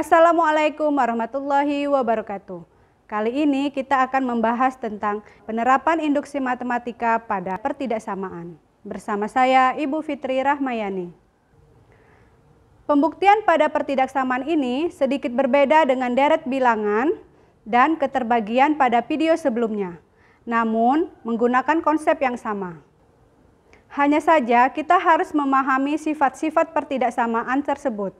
Assalamualaikum warahmatullahi wabarakatuh. Kali ini kita akan membahas tentang penerapan induksi matematika pada pertidaksamaan. Bersama saya Ibu Fitri Rahmayani. Pembuktian pada pertidaksamaan ini sedikit berbeda dengan deret bilangan dan keterbagian pada video sebelumnya, namun menggunakan konsep yang sama. Hanya saja kita harus memahami sifat-sifat pertidaksamaan tersebut.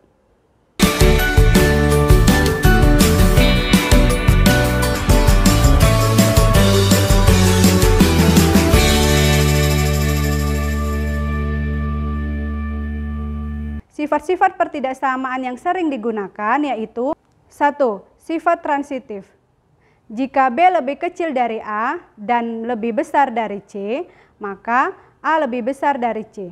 Sifat-sifat pertidaksamaan yang sering digunakan yaitu 1. Sifat transitif. Jika B lebih kecil dari A dan lebih besar dari C, maka A lebih besar dari C.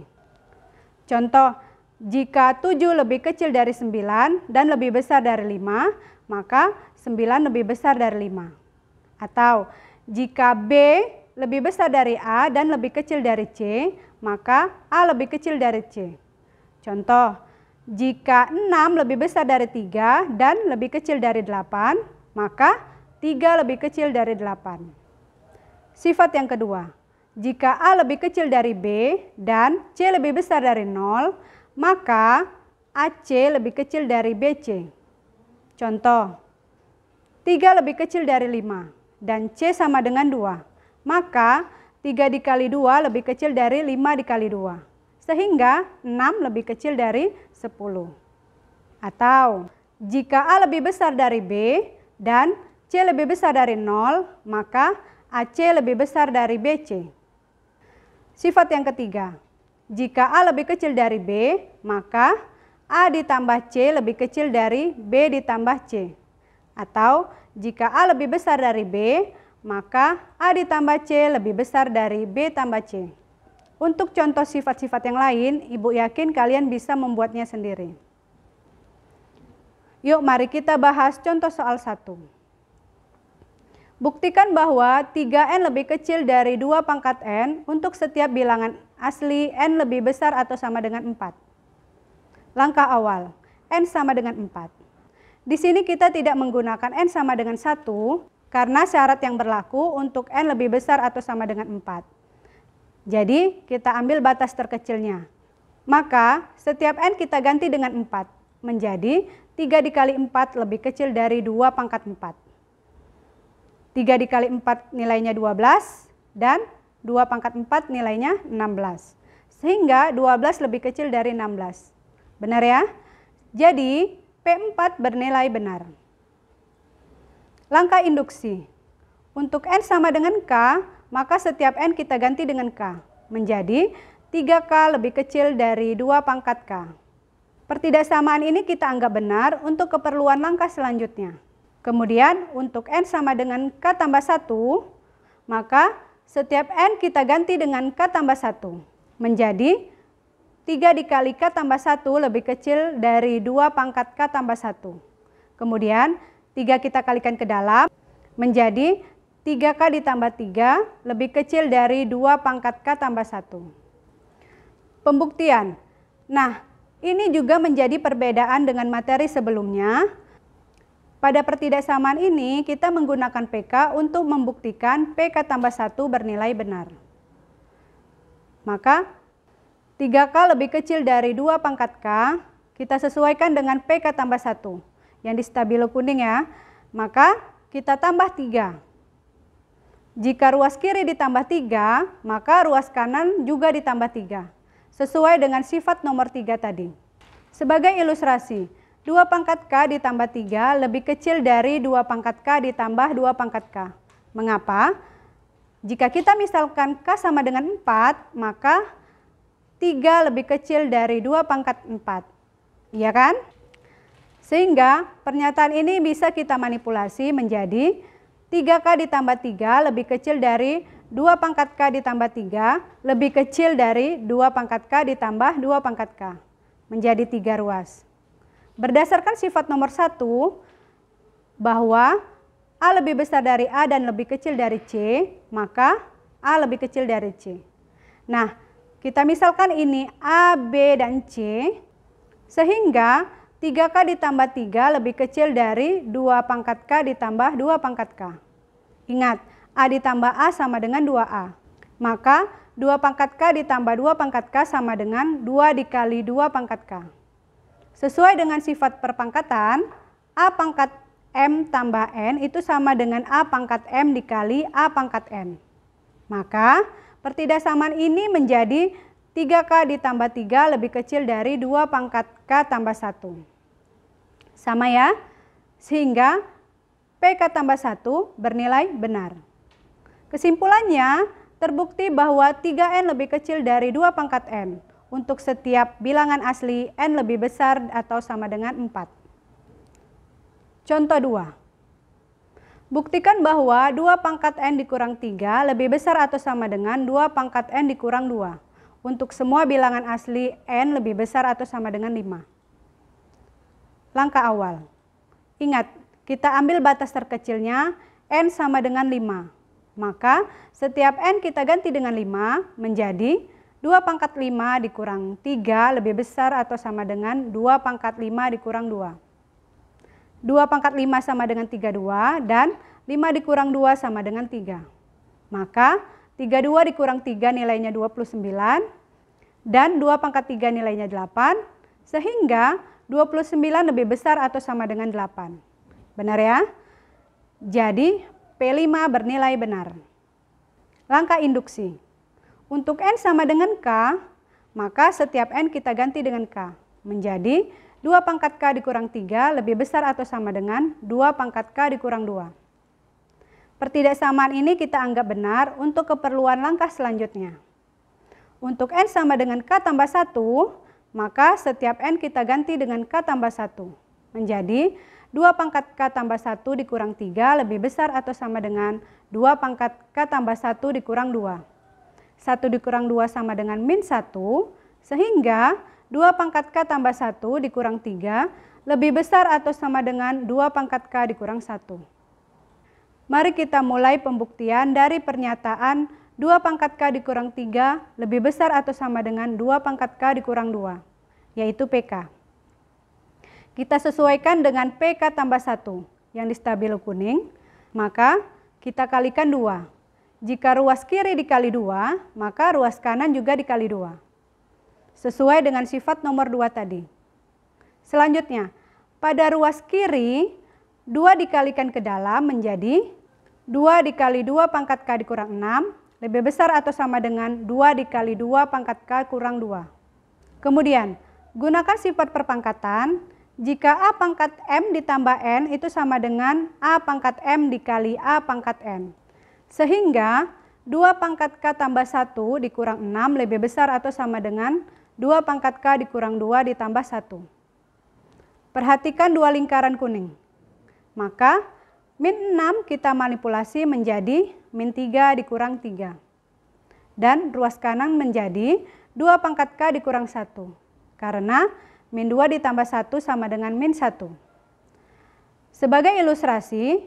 Contoh, jika 7 lebih kecil dari 9 dan lebih besar dari 5, maka 9 lebih besar dari 5. Atau, jika B lebih besar dari A dan lebih kecil dari C, maka A lebih kecil dari C. Contoh, jika 6 lebih besar dari 3 dan lebih kecil dari 8, maka 3 lebih kecil dari 8. Sifat yang kedua, jika A lebih kecil dari B dan C lebih besar dari 0, maka AC lebih kecil dari BC. Contoh, 3 lebih kecil dari 5 dan C sama dengan 2, maka 3 dikali 2 lebih kecil dari 5 dikali 2 sehingga 6 lebih kecil dari 10. Atau jika A lebih besar dari B dan C lebih besar dari 0, maka AC lebih besar dari BC. Sifat yang ketiga, jika A lebih kecil dari B, maka A ditambah C lebih kecil dari B ditambah C. Atau jika A lebih besar dari B, maka A ditambah C lebih besar dari B tambah C. Untuk contoh sifat-sifat yang lain, Ibu yakin kalian bisa membuatnya sendiri. Yuk mari kita bahas contoh soal 1. Buktikan bahwa 3N lebih kecil dari 2 pangkat N untuk setiap bilangan asli N lebih besar atau sama dengan 4. Langkah awal, N sama dengan 4. Di sini kita tidak menggunakan N sama dengan 1 karena syarat yang berlaku untuk N lebih besar atau sama dengan 4. Jadi kita ambil batas terkecilnya. Maka setiap n kita ganti dengan 4 menjadi 3 dikali 4 lebih kecil dari 2 pangkat 4. 3 dikali 4 nilainya 12 dan 2 pangkat 4 nilainya 16. Sehingga 12 lebih kecil dari 16. Benar ya? Jadi P4 bernilai benar. Langkah induksi. Untuk N sama dengan K, maka setiap N kita ganti dengan K. Menjadi 3K lebih kecil dari 2 pangkat K. Pertidaksamaan ini kita anggap benar untuk keperluan langkah selanjutnya. Kemudian untuk N sama dengan K tambah 1, maka setiap N kita ganti dengan K tambah 1. Menjadi 3 dikali K tambah 1 lebih kecil dari 2 pangkat K tambah 1. Kemudian 3 kita kalikan ke dalam menjadi 3K ditambah 3 lebih kecil dari 2 pangkat K tambah 1. Pembuktian. Nah, ini juga menjadi perbedaan dengan materi sebelumnya. Pada pertidaksamaan ini, kita menggunakan PK untuk membuktikan PK tambah 1 bernilai benar. Maka, 3K lebih kecil dari 2 pangkat K, kita sesuaikan dengan PK tambah 1, yang di stabilo kuning ya. Maka, kita tambah 3. Jika ruas kiri ditambah 3, maka ruas kanan juga ditambah 3, sesuai dengan sifat nomor 3 tadi. Sebagai ilustrasi, 2 pangkat K ditambah 3 lebih kecil dari 2 pangkat K ditambah 2 pangkat K. Mengapa? Jika kita misalkan K sama dengan 4, maka 3 lebih kecil dari 2 pangkat 4. Iya kan? Sehingga pernyataan ini bisa kita manipulasi menjadi 3K ditambah 3 lebih kecil dari 2 pangkat K ditambah 3 lebih kecil dari 2 pangkat K ditambah 2 pangkat K menjadi 3 ruas. Berdasarkan sifat nomor 1 bahwa A lebih besar dari A dan lebih kecil dari C, maka A lebih kecil dari C. Nah, kita misalkan ini A, B, dan C, sehingga 3K ditambah 3 lebih kecil dari 2 pangkat K ditambah 2 pangkat K. Ingat, A ditambah A sama dengan 2A. Maka 2 pangkat K ditambah 2 pangkat K sama dengan 2 dikali 2 pangkat K. Sesuai dengan sifat perpangkatan, A pangkat M tambah N itu sama dengan A pangkat M dikali A pangkat N. Maka pertidaksamaan ini menjadi 3K ditambah 3 lebih kecil dari 2 pangkat K tambah 1. Sama ya, sehingga PK tambah 1 bernilai benar. Kesimpulannya, terbukti bahwa 3N lebih kecil dari 2 pangkat N. Untuk setiap bilangan asli, N lebih besar atau sama dengan 4. Contoh 2. Buktikan bahwa 2 pangkat N dikurang 3 lebih besar atau sama dengan 2 pangkat N dikurang 2. Untuk semua bilangan asli n lebih besar atau sama dengan 5. Langkah awal. Ingat, kita ambil batas terkecilnya n sama dengan 5. Maka setiap n kita ganti dengan 5 menjadi 2 pangkat 5 dikurang 3 lebih besar atau sama dengan 2 pangkat 5 dikurang 2. 2 pangkat 5 sama dengan 32 dan 5 dikurang 2 sama dengan 3. Maka 32 dikurang 3 nilainya 29 dan 2 pangkat 3 nilainya 8 sehingga 29 lebih besar atau sama dengan 8. Benar ya? Jadi P5 bernilai benar. Langkah induksi. Untuk N sama dengan K, maka setiap N kita ganti dengan K. Menjadi 2 pangkat K dikurang 3 lebih besar atau sama dengan 2 pangkat K dikurang 2. Pertidaksamaan ini kita anggap benar untuk keperluan langkah selanjutnya. Untuk N sama dengan K tambah 1, maka setiap N kita ganti dengan K tambah 1. Menjadi 2 pangkat K tambah 1 dikurang 3 lebih besar atau sama dengan 2 pangkat K tambah 1 dikurang 2. 1 dikurang 2 sama dengan min 1, sehingga 2 pangkat K tambah 1 dikurang 3 lebih besar atau sama dengan 2 pangkat K dikurang 1. Mari kita mulai pembuktian dari pernyataan 2 pangkat K dikurang 3 lebih besar atau sama dengan 2 pangkat K dikurang 2, yaitu PK. Kita sesuaikan dengan PK tambah 1 yang di stabilo kuning, maka kita kalikan 2. Jika ruas kiri dikali 2, maka ruas kanan juga dikali 2. Sesuai dengan sifat nomor 2 tadi. Selanjutnya, pada ruas kiri, 2 dikalikan ke dalam menjadi 2 dikali 2 pangkat K dikurang 6 lebih besar atau sama dengan 2 dikali 2 pangkat K kurang 2. Kemudian, gunakan sifat perpangkatan. Jika A pangkat M ditambah N itu sama dengan A pangkat M dikali A pangkat N. Sehingga 2 pangkat K tambah 1 dikurang 6 lebih besar atau sama dengan 2 pangkat K dikurang 2 ditambah 1. Perhatikan dua lingkaran kuning. Maka Min 6 kita manipulasi menjadi min 3 dikurang 3. Dan ruas kanan menjadi 2 pangkat K dikurang 1. Karena min 2 ditambah 1 sama dengan min 1. Sebagai ilustrasi,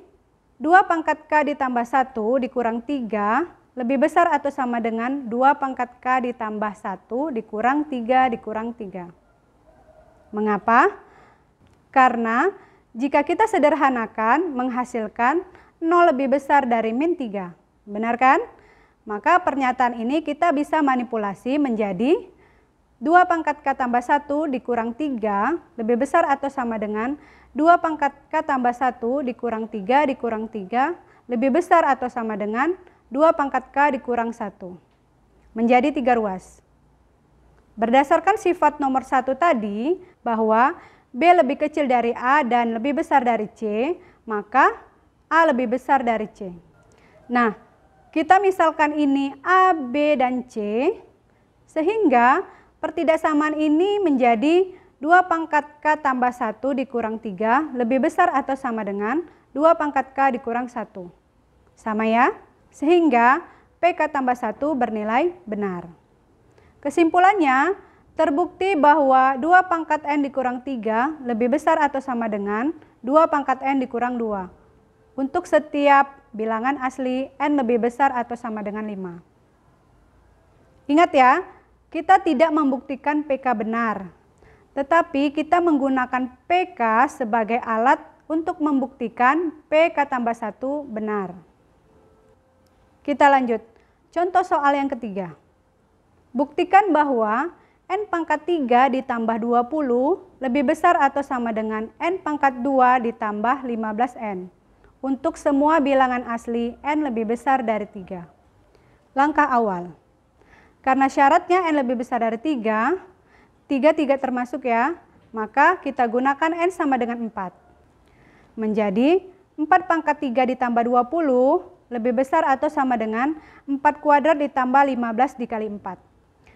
2 pangkat K ditambah 1 dikurang 3 lebih besar atau sama dengan 2 pangkat K ditambah 1 dikurang 3 dikurang 3. Mengapa? Karena jika kita sederhanakan, menghasilkan 0 lebih besar dari min 3. Benar kan? Maka pernyataan ini kita bisa manipulasi menjadi 2 pangkat K tambah 1 dikurang 3 lebih besar atau sama dengan 2 pangkat K tambah 1 dikurang 3 dikurang 3 lebih besar atau sama dengan 2 pangkat K dikurang 1 menjadi 3 ruas. Berdasarkan sifat nomor 1 tadi bahwa B lebih kecil dari A dan lebih besar dari C, maka A lebih besar dari C. Nah, kita misalkan ini A, B, dan C, sehingga pertidaksamaan ini menjadi 2 pangkat K tambah 1 dikurang 3 lebih besar atau sama dengan 2 pangkat K dikurang 1. Sama ya? Sehingga PK tambah 1 bernilai benar. Kesimpulannya, Terbukti bahwa 2 pangkat N dikurang 3 lebih besar atau sama dengan 2 pangkat N dikurang 2. Untuk setiap bilangan asli, N lebih besar atau sama dengan 5. Ingat ya, kita tidak membuktikan PK benar. Tetapi kita menggunakan PK sebagai alat untuk membuktikan PK tambah 1 benar. Kita lanjut. Contoh soal yang ketiga. Buktikan bahwa N pangkat 3 ditambah 20 lebih besar atau sama dengan N pangkat 2 ditambah 15N. Untuk semua bilangan asli, N lebih besar dari 3. Langkah awal. Karena syaratnya N lebih besar dari 3, 3 tidak termasuk ya, maka kita gunakan N sama dengan 4. Menjadi 4 pangkat 3 ditambah 20 lebih besar atau sama dengan 4 kuadrat ditambah 15 dikali 4.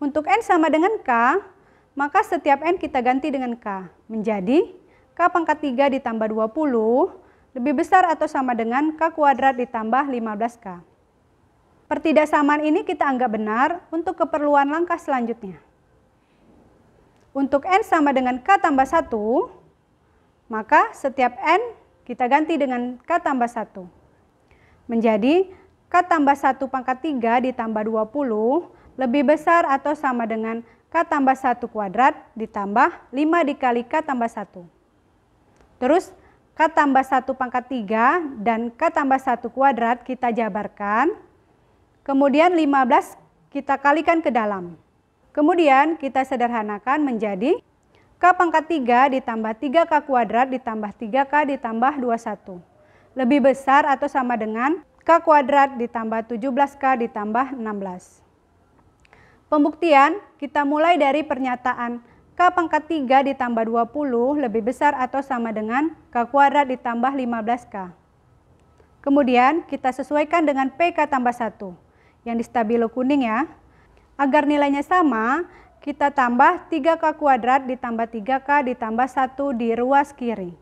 Untuk N sama dengan K, maka setiap N kita ganti dengan K. Menjadi K pangkat 3 ditambah 20 lebih besar atau sama dengan K kuadrat ditambah 15K. Pertidaksamaan ini kita anggap benar untuk keperluan langkah selanjutnya. Untuk N sama dengan K tambah 1, maka setiap N kita ganti dengan K tambah 1. Menjadi K tambah 1 pangkat 3 ditambah 20 lebih besar atau sama dengan K tambah 1 kuadrat ditambah 5 dikali K tambah 1. Terus K tambah 1 pangkat 3 dan K tambah 1 kuadrat kita jabarkan. Kemudian 15 kita kalikan ke dalam. Kemudian kita sederhanakan menjadi K pangkat 3 ditambah 3K kuadrat ditambah 3K ditambah 21. Lebih besar atau sama dengan K kuadrat ditambah 17K ditambah 16. Pembuktian, kita mulai dari pernyataan K pangkat 3 ditambah 20 lebih besar atau sama dengan K kuadrat ditambah 15K. Kemudian kita sesuaikan dengan PK tambah 1 yang di stabilo kuning ya. Agar nilainya sama, kita tambah 3K kuadrat ditambah 3K ditambah 1 di ruas kiri.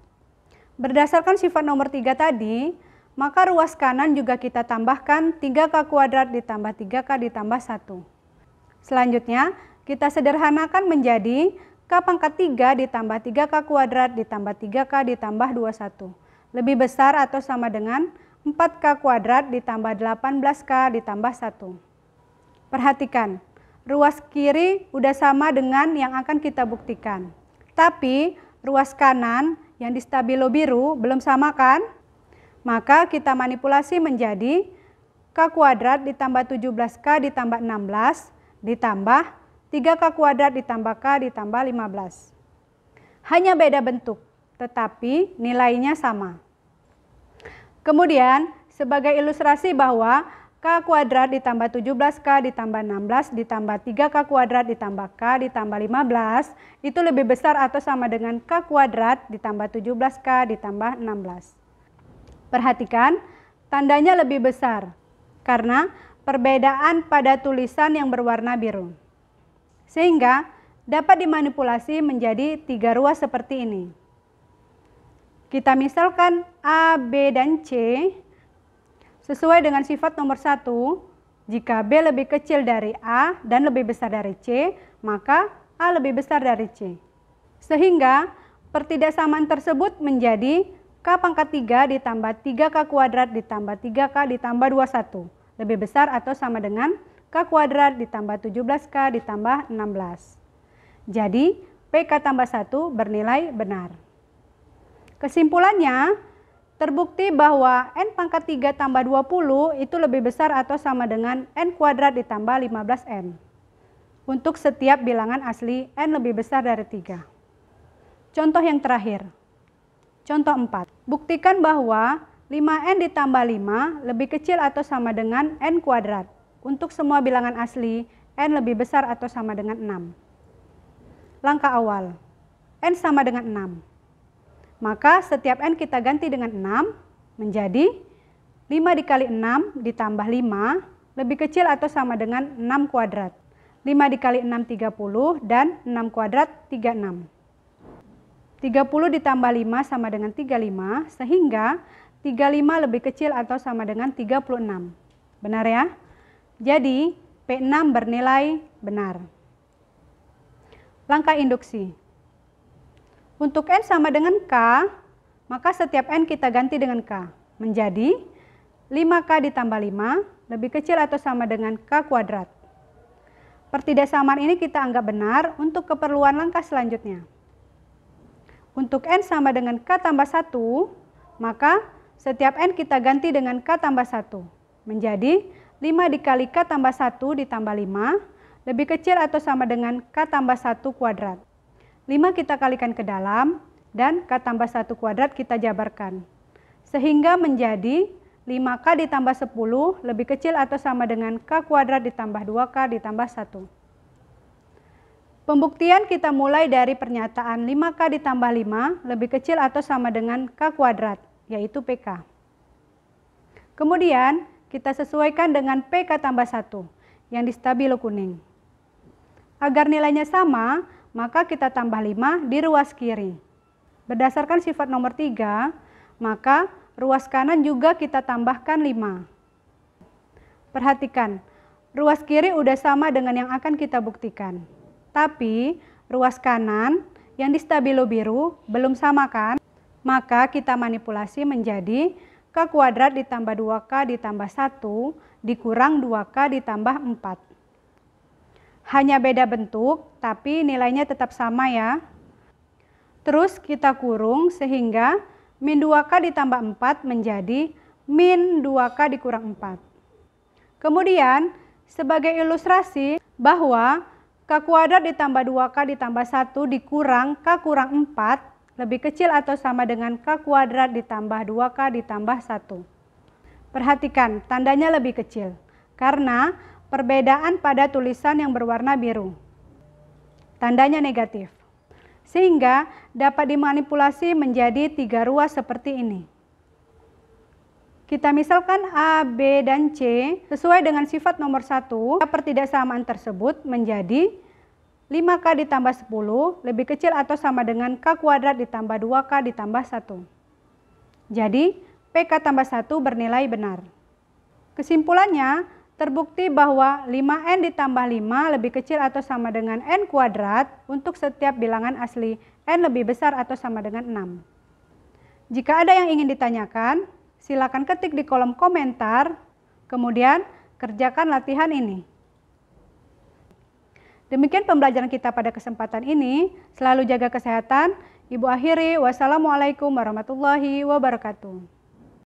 Berdasarkan sifat nomor 3 tadi, maka ruas kanan juga kita tambahkan 3K kuadrat ditambah 3K ditambah 1. Selanjutnya, kita sederhanakan menjadi K pangkat 3 ditambah 3K kuadrat ditambah 3K ditambah 21. Lebih besar atau sama dengan 4K kuadrat ditambah 18K ditambah 1. Perhatikan, ruas kiri udah sama dengan yang akan kita buktikan. Tapi ruas kanan yang di stabilo biru belum sama kan? Maka kita manipulasi menjadi K kuadrat ditambah 17K ditambah 16 ditambah 3K kuadrat ditambah K ditambah 15. Hanya beda bentuk, tetapi nilainya sama. Kemudian, sebagai ilustrasi bahwa K kuadrat ditambah 17K ditambah 16 ditambah 3K kuadrat ditambah K ditambah 15 itu lebih besar atau sama dengan K kuadrat ditambah 17K ditambah 16. Perhatikan, tandanya lebih besar karena perbedaan pada tulisan yang berwarna biru. Sehingga dapat dimanipulasi menjadi tiga ruas seperti ini. Kita misalkan A, B, dan C sesuai dengan sifat nomor satu, Jika B lebih kecil dari A dan lebih besar dari C, maka A lebih besar dari C. Sehingga pertidaksamaan tersebut menjadi K pangkat 3 ditambah 3K kuadrat ditambah 3K ditambah 21 lebih besar atau sama dengan K kuadrat ditambah 17K ditambah 16. Jadi, PK tambah 1 bernilai benar. Kesimpulannya, terbukti bahwa N pangkat 3 tambah 20 itu lebih besar atau sama dengan N kuadrat ditambah 15N. Untuk setiap bilangan asli, N lebih besar dari 3. Contoh yang terakhir. Contoh 4. Buktikan bahwa 5N ditambah 5 lebih kecil atau sama dengan N kuadrat. Untuk semua bilangan asli, N lebih besar atau sama dengan 6. Langkah awal, N sama dengan 6. Maka setiap N kita ganti dengan 6 menjadi 5 dikali 6 ditambah 5 lebih kecil atau sama dengan 6 kuadrat. 5 dikali 6 30 dan 6 kuadrat 36. 30 ditambah 5 sama dengan 35 sehingga 35 lebih kecil atau sama dengan 36. Benar ya? Jadi P6 bernilai benar. Langkah induksi. Untuk N sama dengan K, maka setiap N kita ganti dengan K. Menjadi 5K ditambah 5 lebih kecil atau sama dengan K kuadrat. Pertidaksamaan ini kita anggap benar untuk keperluan langkah selanjutnya. Untuk N sama dengan K tambah 1, maka setiap N kita ganti dengan K tambah 1. Menjadi 5 dikali K tambah 1 ditambah 5, lebih kecil atau sama dengan K tambah 1 kuadrat. 5 kita kalikan ke dalam, dan K tambah 1 kuadrat kita jabarkan. Sehingga menjadi 5K ditambah 10 lebih kecil atau sama dengan K kuadrat ditambah 2K ditambah 1. Pembuktian kita mulai dari pernyataan 5K ditambah 5 lebih kecil atau sama dengan K kuadrat yaitu PK. Kemudian kita sesuaikan dengan PK tambah 1 yang di stabilo kuning. Agar nilainya sama, maka kita tambah 5 di ruas kiri. Berdasarkan sifat nomor 3, maka ruas kanan juga kita tambahkan 5. Perhatikan, ruas kiri udah sama dengan yang akan kita buktikan. Tapi ruas kanan yang di stabilo biru belum sama kan? maka kita manipulasi menjadi K kuadrat ditambah 2K ditambah 1 dikurang 2K ditambah 4. Hanya beda bentuk, tapi nilainya tetap sama ya. Terus kita kurung sehingga min 2K ditambah 4 menjadi min 2K dikurang 4. Kemudian, sebagai ilustrasi bahwa K kuadrat ditambah 2K ditambah 1 dikurang K kurang 4 lebih kecil atau sama dengan K kuadrat ditambah 2K ditambah 1. Perhatikan, tandanya lebih kecil karena perbedaan pada tulisan yang berwarna biru. Tandanya negatif. Sehingga dapat dimanipulasi menjadi tiga ruas seperti ini. Kita misalkan A, B, dan C sesuai dengan sifat nomor 1, pertidaksamaan tersebut menjadi 5K ditambah 10 lebih kecil atau sama dengan K kuadrat ditambah 2K ditambah 1. Jadi, PK tambah 1 bernilai benar. Kesimpulannya, terbukti bahwa 5N ditambah 5 lebih kecil atau sama dengan N kuadrat untuk setiap bilangan asli N lebih besar atau sama dengan 6. Jika ada yang ingin ditanyakan, silakan ketik di kolom komentar, kemudian kerjakan latihan ini. Demikian pembelajaran kita pada kesempatan ini. Selalu jaga kesehatan. Ibu akhiri, wassalamualaikum warahmatullahi wabarakatuh.